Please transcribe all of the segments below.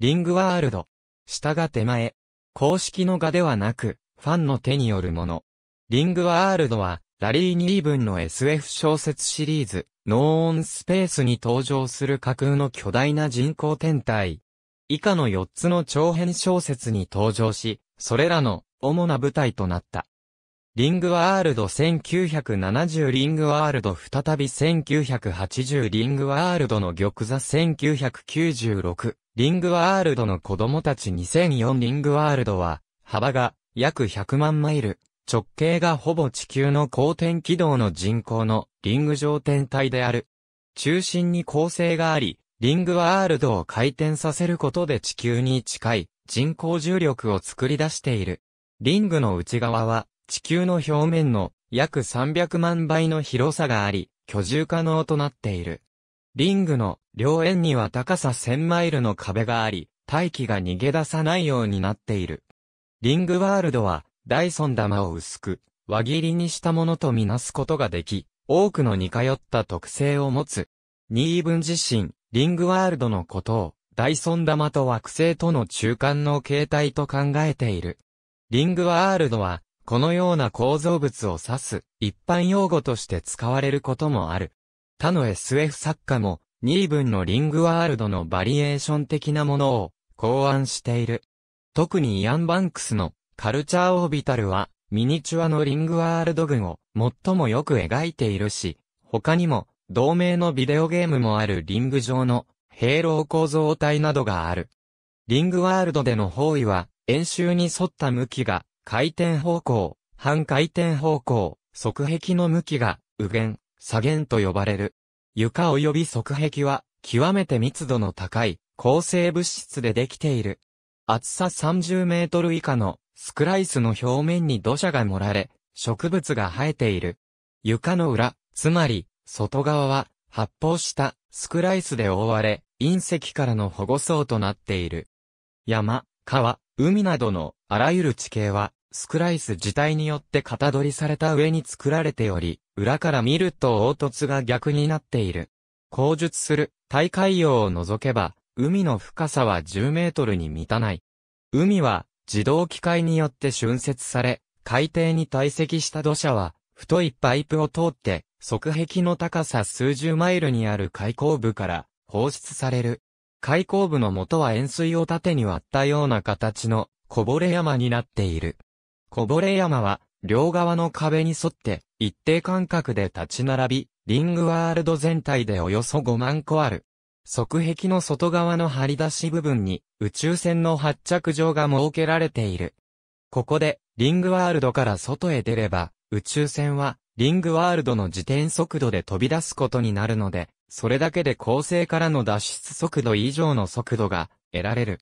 リングワールド。下が手前。公式の画ではなく、ファンの手によるもの。リングワールドは、ラリー・ニーブンの SF 小説シリーズ、ノーオンスペースに登場する架空の巨大な人工天体。以下の4つの長編小説に登場し、それらの主な舞台となった。リングワールド1970リングワールド再び1980リングワールドの玉座1996リングワールドの子供たち2004リングワールドは、幅が約100万マイル、直径がほぼ地球の公転軌道の人口のリング状天体である。中心に構成があり、リングワールドを回転させることで地球に近い人工重力を作り出している。リングの内側は地球の表面の約300万倍の広さがあり、居住可能となっている。リングの両縁には高さ1000マイルの壁があり、大気が逃げ出さないようになっている。リングワールドは、ダイソン玉を薄く、輪切りにしたものとみなすことができ、多くの似通った特性を持つ。ニーブン自身、リングワールドのことを、ダイソン玉と惑星との中間の形態と考えている。リングワールドは、このような構造物を指す、一般用語として使われることもある。他の SF 作家も、ニーブンのリングワールドのバリエーション的なものを考案している。特にイアン・バンクスのカルチャーオービタルはミニチュアのリングワールド群を最もよく描いているし、他にも同名のビデオゲームもあるリング上の兵老構造体などがある。リングワールドでの方位は演習に沿った向きが回転方向、半回転方向、側壁の向きが右弦、左舷と呼ばれる。床及び側壁は、極めて密度の高い、抗生物質でできている。厚さ30メートル以下の、スクライスの表面に土砂が盛られ、植物が生えている。床の裏、つまり、外側は、発泡したスクライスで覆われ、隕石からの保護層となっている。山、川、海などのあらゆる地形は、スクライス自体によって型取りされた上に作られており、裏から見ると凹凸が逆になっている。口述する大海洋を除けば、海の深さは10メートルに満たない。海は自動機械によって浚渫され、海底に堆積した土砂は、太いパイプを通って、側壁の高さ数十マイルにある海口部から放出される。海口部の元は円錐を縦に割ったような形のこぼれ山になっている。こぼれ山は両側の壁に沿って一定間隔で立ち並び、リングワールド全体でおよそ5万個ある。側壁の外側の張り出し部分に宇宙船の発着場が設けられている。ここでリングワールドから外へ出れば宇宙船はリングワールドの自転速度で飛び出すことになるので、それだけで恒星からの脱出速度以上の速度が得られる。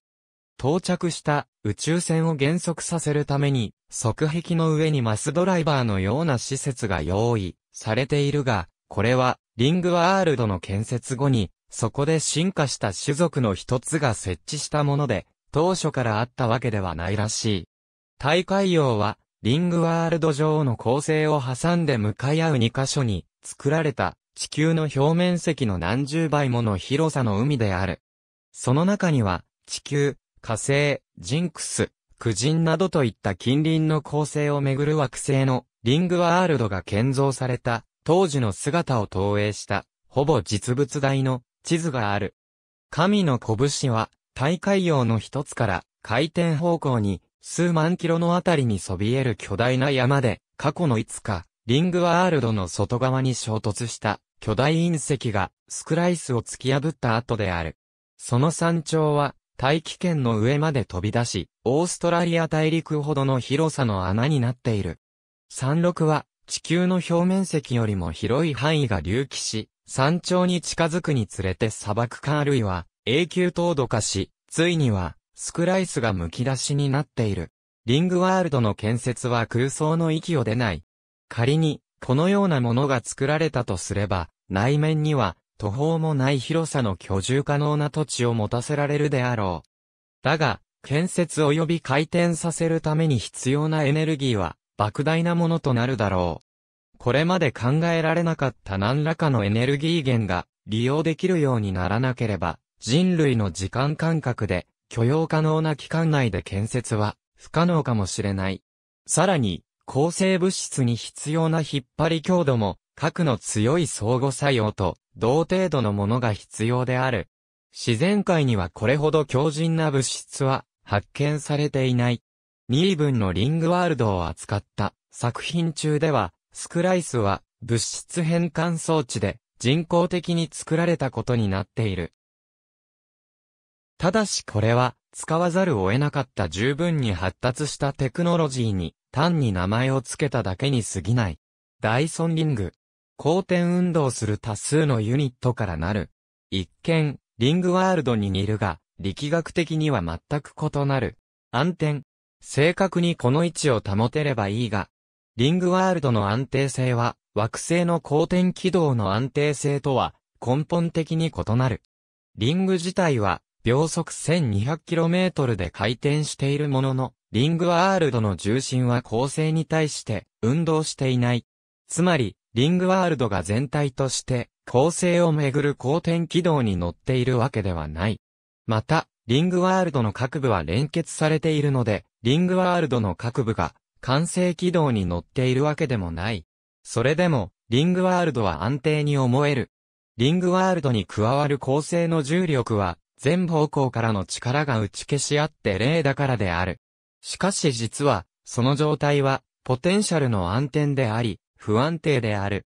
到着した宇宙船を減速させるために側壁の上にマスドライバーのような施設が用意されているが、これはリングワールドの建設後に、そこで進化した種族の一つが設置したもので、当初からあったわけではないらしい。大海洋は、リングワールド上の構成を挟んで向かい合う2カ所に作られた地球の表面積の何十倍もの広さの海である。その中には地球、火星、ジンクス、クジンなどといった近隣の構成をめぐる惑星のリングワールドが建造された当時の姿を投影したほぼ実物大の地図がある。神の拳は大海洋の一つから回転方向に数万キロのあたりにそびえる巨大な山で過去のいつかリングワールドの外側に衝突した巨大隕石がスクライスを突き破った後である。その山頂は大気圏の上まで飛び出し、オーストラリア大陸ほどの広さの穴になっている。山麓は、地球の表面積よりも広い範囲が隆起し、山頂に近づくにつれて砂漠化あるいは永久凍土化し、ついにはスクライスが剥き出しになっている。リングワールドの建設は空想の域を出ない。仮に、このようなものが作られたとすれば、内面には途方もない広さの居住可能な土地を持たせられるであろう。だが、建設及び回転させるために必要なエネルギーは、莫大なものとなるだろう。これまで考えられなかった何らかのエネルギー源が利用できるようにならなければ、人類の時間間隔で許容可能な期間内で建設は不可能かもしれない。さらに、抗生物質に必要な引っ張り強度も、核の強い相互作用と同程度のものが必要である。自然界にはこれほど強靭な物質は発見されていない。ニーブンのリングワールドを扱った作品中では、スクライスは物質変換装置で人工的に作られたことになっている。ただしこれは使わざるを得なかった十分に発達したテクノロジーに単に名前を付けただけに過ぎない。ダイソンリング公転運動する多数のユニットからなる。一見、リングワールドに似るが、力学的には全く異なる。暗転。正確にこの位置を保てればいいが、リングワールドの安定性は、惑星の公転軌道の安定性とは根本的に異なる。リング自体は秒速 1200km で回転しているものの、リングワールドの重心は恒星に対して運動していない。つまり、リングワールドが全体として構成をめぐる公転軌道に乗っているわけではない。また、リングワールドの各部は連結されているので、リングワールドの各部が完成軌道に乗っているわけでもない。それでも、リングワールドは安定に思える。リングワールドに加わる構成の重力は、全方向からの力が打ち消し合って例だからである。しかし実は、その状態は、ポテンシャルの暗転であり、不安定である。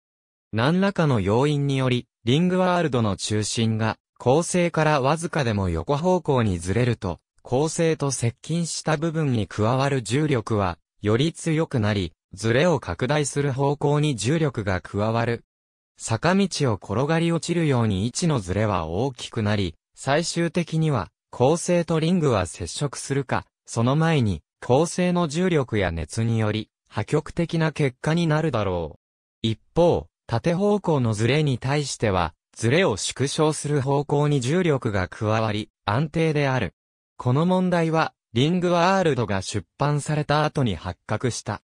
何らかの要因により、リングワールドの中心が、構成からわずかでも横方向にずれると、構成と接近した部分に加わる重力は、より強くなり、ずれを拡大する方向に重力が加わる。坂道を転がり落ちるように位置のずれは大きくなり、最終的には、構成とリングは接触するか、その前に、構成の重力や熱により、破局的な結果になるだろう。一方、縦方向のズレに対しては、ズレを縮小する方向に重力が加わり、安定である。この問題は、リングワールドが出版された後に発覚した。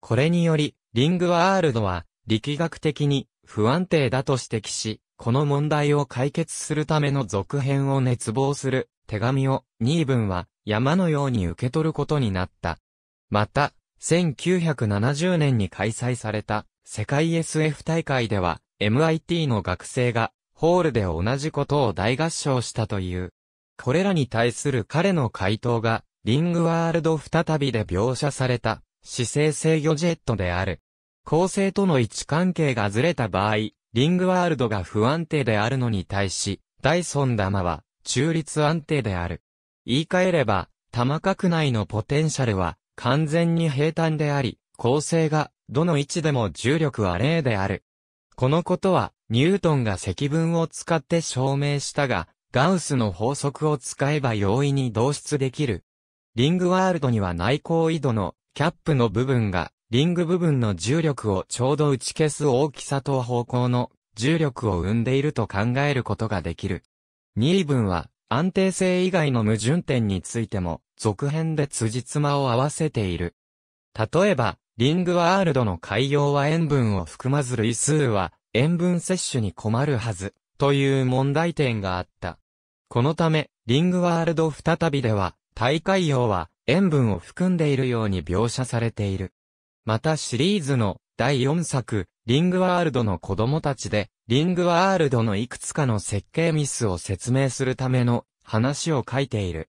これにより、リングワールドは、力学的に不安定だと指摘し、この問題を解決するための続編を熱望する手紙をニーブンは山のように受け取ることになった。また、1970年に開催された世界 SF 大会では MIT の学生がホールで同じことを大合唱したという。これらに対する彼の回答がリングワールド再びで描写された姿勢制御ジェットである。構成との位置関係がずれた場合、リングワールドが不安定であるのに対し、ダイソン玉は中立安定である。言い換えれば、玉角内のポテンシャルは完全に平坦であり、構成が、どの位置でも重力は0である。このことは、ニュートンが積分を使って証明したが、ガウスの法則を使えば容易に導出できる。リングワールドには内向緯度のキャップの部分が、リング部分の重力をちょうど打ち消す大きさと方向の重力を生んでいると考えることができる。ニ位分は、安定性以外の矛盾点についても、続編で辻褄を合わせている。例えば、リングワールドの海洋は塩分を含まず類数は塩分摂取に困るはず、という問題点があった。このため、リングワールド再びでは、大海洋は塩分を含んでいるように描写されている。またシリーズの第4作、リングワールドの子供たちで、リングワールドのいくつかの設計ミスを説明するための話を書いている。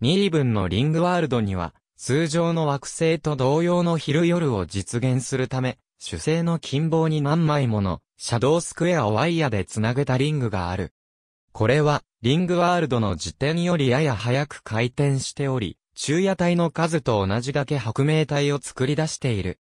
ミーのリングワールドには、通常の惑星と同様の昼夜を実現するため、主星の近傍に何枚もの、シャドウスクエアをワイヤでつなげたリングがある。これは、リングワールドの時点よりやや早く回転しており、昼夜帯の数と同じだけ薄明体を作り出している。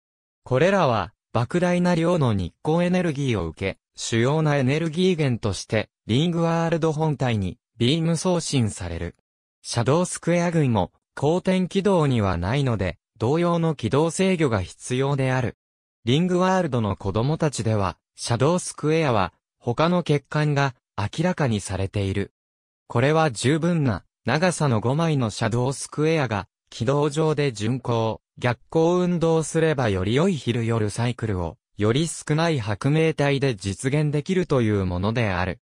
これらは、莫大な量の日光エネルギーを受け、主要なエネルギー源として、リングワールド本体にビーム送信される。シャドウスクエア群も、公転軌道にはないので、同様の軌道制御が必要である。リングワールドの子供たちでは、シャドウスクエアは、他の欠陥が明らかにされている。これは十分な長さの5枚のシャドウスクエアが軌道上で巡航、逆行運動すればより良い昼夜サイクルを、より少ない白明体で実現できるというものである。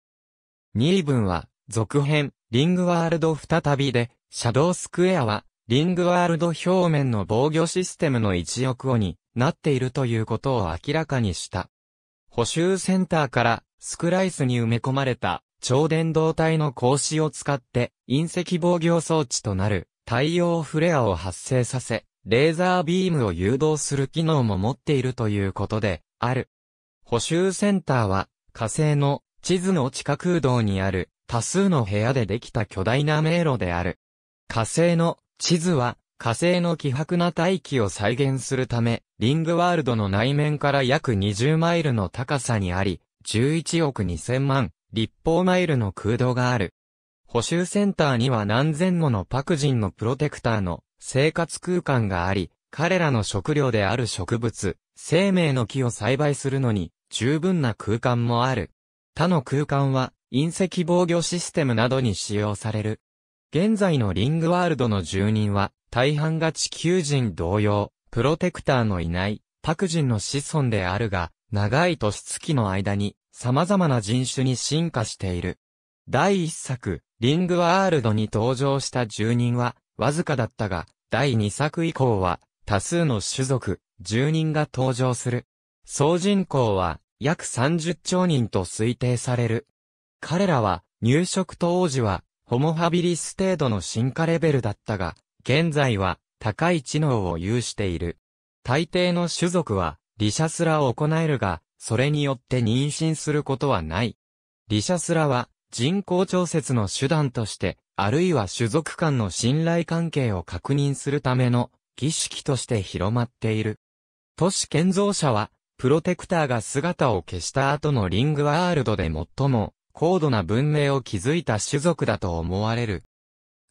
2。ーは、続編、リングワールド再びで、シャドウスクエアは、リングワールド表面の防御システムの一翼をになっているということを明らかにした。補修センターからスクライスに埋め込まれた超電導体の格子を使って隕石防御装置となる太陽フレアを発生させ、レーザービームを誘導する機能も持っているということで、ある。補修センターは、火星の地図の地下空洞にある多数の部屋でできた巨大な迷路である。火星の地図は火星の希薄な大気を再現するため、リングワールドの内面から約20マイルの高さにあり、11億2000万立方マイルの空洞がある。補修センターには何千ものパク人のプロテクターの生活空間があり、彼らの食料である植物、生命の木を栽培するのに十分な空間もある。他の空間は隕石防御システムなどに使用される。現在のリングワールドの住人は大半が地球人同様、プロテクターのいないパク人の子孫であるが、長い年月の間に様々な人種に進化している。第1作、リングワールドに登場した住人は、わずかだったが、第2作以降は、多数の種族、住人が登場する。総人口は、約30兆人と推定される。彼らは、入植当時は、ホモハビリス程度の進化レベルだったが、現在は、高い知能を有している。大抵の種族は、リシャスラを行えるが、それによって妊娠することはない。リシャスラは、人口調節の手段として、あるいは種族間の信頼関係を確認するための儀式として広まっている。都市建造者は、プロテクターが姿を消した後のリングワールドで最も高度な文明を築いた種族だと思われる。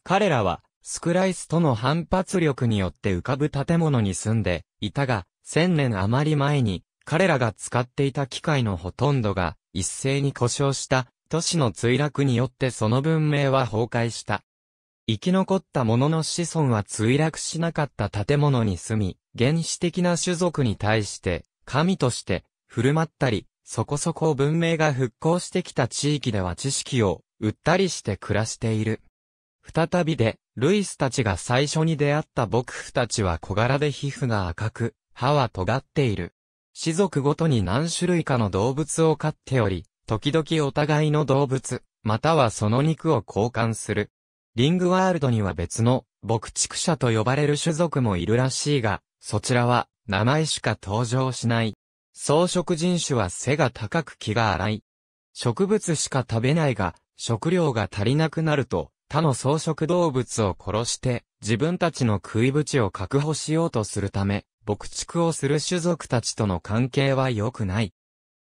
彼らは、スクライスとの反発力によって浮かぶ建物に住んでいたが、千年余り前に、彼らが使っていた機械のほとんどが一斉に故障した都市の墜落によってその文明は崩壊した。生き残った者の子孫は墜落しなかった建物に住み、原始的な種族に対して、神として、振る舞ったり、そこそこ文明が復興してきた地域では知識を、売ったりして暮らしている。再びで、ルイスたちが最初に出会った牧夫たちは小柄で皮膚が赤く、歯は尖っている。種族ごとに何種類かの動物を飼っており、時々お互いの動物、またはその肉を交換する。リングワールドには別の、牧畜者と呼ばれる種族もいるらしいが、そちらは、名前しか登場しない。草食人種は背が高く気が荒い。植物しか食べないが、食料が足りなくなると、他の草食動物を殺して、自分たちの食い縁を確保しようとするため、牧畜をする種族たちとの関係は良くない。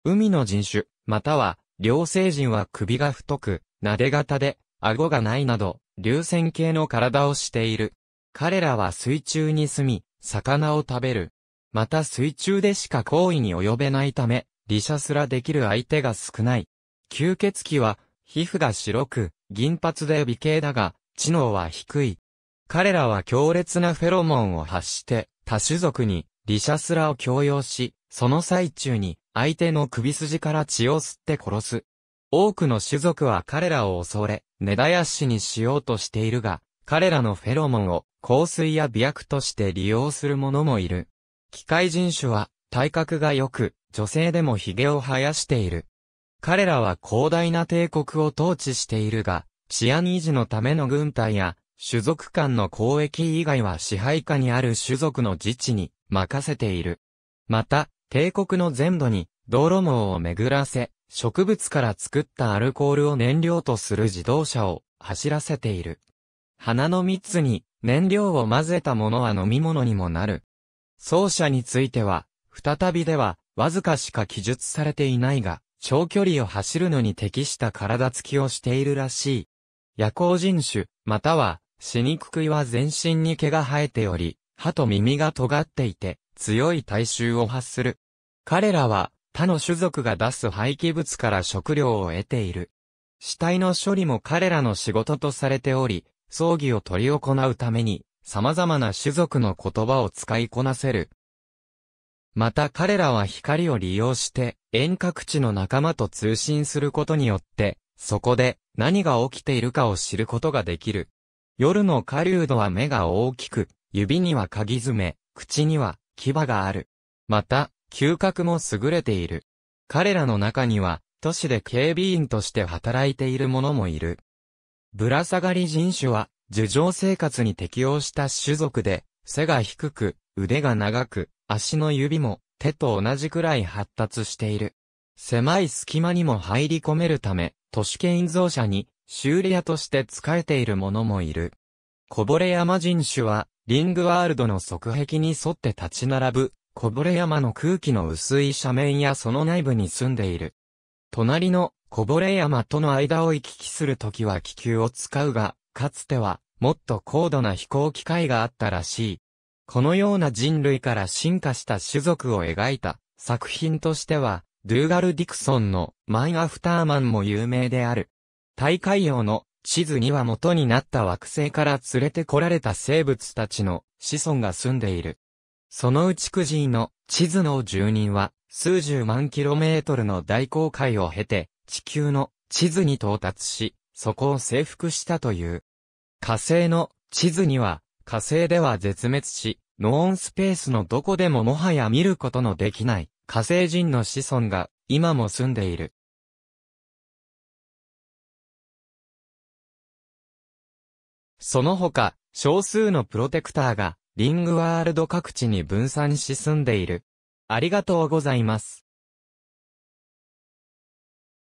海の人種、または、両生人は首が太く、撫で型で、顎がないなど、流線形の体をしている。彼らは水中に住み、魚を食べる。また水中でしか行為に及べないため、離射すらできる相手が少ない。吸血鬼は、皮膚が白く、銀髪で美形だが、知能は低い。彼らは強烈なフェロモンを発して、多種族に、離射すらを強要し、その最中に相手の首筋から血を吸って殺す。多くの種族は彼らを恐れ、根絶やしにしようとしているが、彼らのフェロモンを香水や美薬として利用する者もいる。機械人種は体格が良く、女性でも髭を生やしている。彼らは広大な帝国を統治しているが、治安維持のための軍隊や、種族間の交易以外は支配下にある種族の自治に任せている。また、帝国の全土に道路網を巡らせ、植物から作ったアルコールを燃料とする自動車を走らせている。花の蜜に燃料を混ぜたものは飲み物にもなる。奏者については、再びでは、わずかしか記述されていないが、長距離を走るのに適した体つきをしているらしい。夜行人種、または、死肉食いは全身に毛が生えており、歯と耳が尖っていて、強い大衆を発する。彼らは他の種族が出す廃棄物から食料を得ている。死体の処理も彼らの仕事とされており、葬儀を取り行うために、様々な種族の言葉を使いこなせる。また彼らは光を利用して、遠隔地の仲間と通信することによって、そこで何が起きているかを知ることができる。夜の狩人は目が大きく、指には鍵爪、口には牙がある。また、嗅覚も優れている。彼らの中には、都市で警備員として働いている者もいる。ぶら下がり人種は、樹上生活に適応した種族で、背が低く、腕が長く、足の指も手と同じくらい発達している。狭い隙間にも入り込めるため、都市建造者に修理屋として仕えている者もいる。こぼれ山人種は、リングワールドの側壁に沿って立ち並ぶ、こぼれ山の空気の薄い斜面やその内部に住んでいる。隣のこぼれ山との間を行き来するときは気球を使うが、かつてはもっと高度な飛行機会があったらしい。このような人類から進化した種族を描いた作品としては、ドゥーガル・ディクソンのマイ・アフターマンも有名である。大海洋の地図には元になった惑星から連れてこられた生物たちの子孫が住んでいる。そのうちクジーの地図の住人は数十万キロメートルの大航海を経て地球の地図に到達し、そこを征服したという。火星の地図には火星では絶滅し、ノーンスペースのどこでももはや見ることのできない火星人の子孫が今も住んでいる。その他、少数のプロテクターが、リングワールド各地に分散し住んでいる。ありがとうございます。